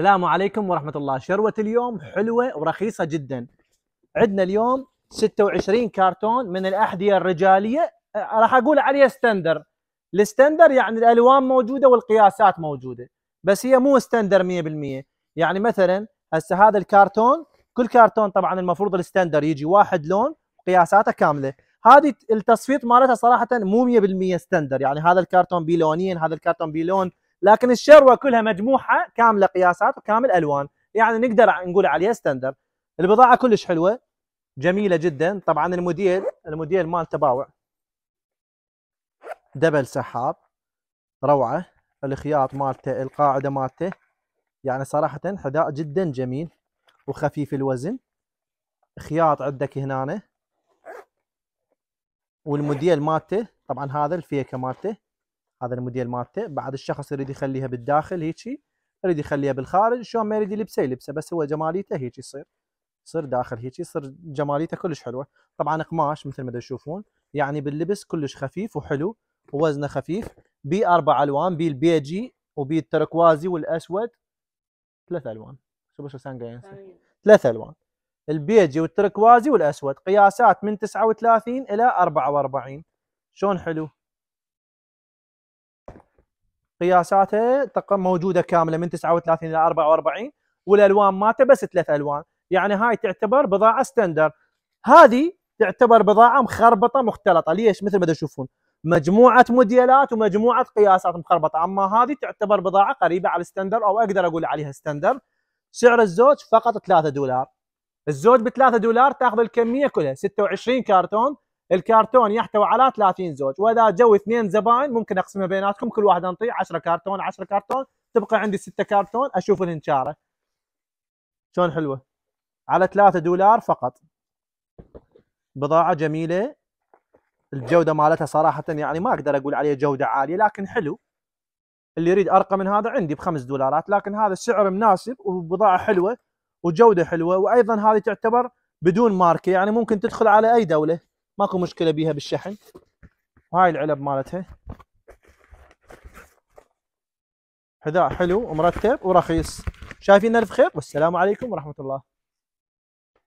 السلام عليكم ورحمة الله شروة اليوم حلوة ورخيصة جدا عندنا اليوم 26 كرتون من الأحذية الرجالية راح أقول عليها ستندر الستندر يعني الألوان موجودة والقياسات موجودة بس هي مو ستندر 100% يعني مثلا هسه هذا الكرتون كل كرتون طبعا المفروض الستندر يجي واحد لون قياساته كاملة هذه التصفيط مالتها صراحة مو 100% ستندر يعني هذا الكرتون بيلونين هذا الكرتون بيلون لكن الشروه كلها مجموعه كامله قياسات وكامل الوان يعني نقدر نقول عليها ستاندر البضاعه كلش حلوه جميله جدا طبعا الموديل الموديل مال تباوع دبل سحاب روعه الخياط مالته القاعده مالته يعني صراحه حذاء جدا جميل وخفيف الوزن خياط عندك هنا والموديل مالته طبعا هذا الفيكه مالته هذا الموديل مالته بعد الشخص يريد يخليها بالداخل هيك يريد يخليها بالخارج شلون ما يريد يلبسه يلبسه بس هو جماليته هيك يصير يصير داخل هيك يصير جماليته كلش حلوه طبعا قماش مثل ما تشوفون يعني باللبس كلش خفيف وحلو ووزنه خفيف بي اربع الوان بي البيجي وبي التركوازي والاسود ثلاث الوان شو سانجا ثلاث الوان البيجي والتركوازي والاسود قياسات من 39 الى 44 شلون حلو قياساته موجوده كامله من 39 الى 44 والالوان مالته بس ثلاث الوان يعني هاي تعتبر بضاعه ستاندر هذه تعتبر بضاعه مخربطه مختلطه ليش مثل ما تشوفون مجموعه موديلات ومجموعه قياسات مخربطه اما هذه تعتبر بضاعه قريبه على الستاندر او اقدر اقول عليها ستاندر سعر الزوج فقط 3 دولار الزوج ب 3 دولار تاخذ الكميه كلها 26 كرتون الكرتون يحتوي على 30 زوج واذا جو اثنين زباين ممكن اقسمها بيناتكم كل واحد انطيه 10 كرتون 10 كرتون تبقى عندي 6 كرتون اشوف الانشاره شلون حلوه على 3 دولار فقط بضاعه جميله الجوده مالتها صراحه يعني ما اقدر اقول عليها جوده عاليه لكن حلو اللي يريد ارقى من هذا عندي بخمس دولارات لكن هذا السعر مناسب وبضاعه حلوه وجوده حلوه وايضا هذه تعتبر بدون ماركه يعني ممكن تدخل على اي دوله ماكو مشكله بيها بالشحن وهاي العلب مالتها حذاء حلو ومرتب ورخيص شايفين الف خير والسلام عليكم ورحمه الله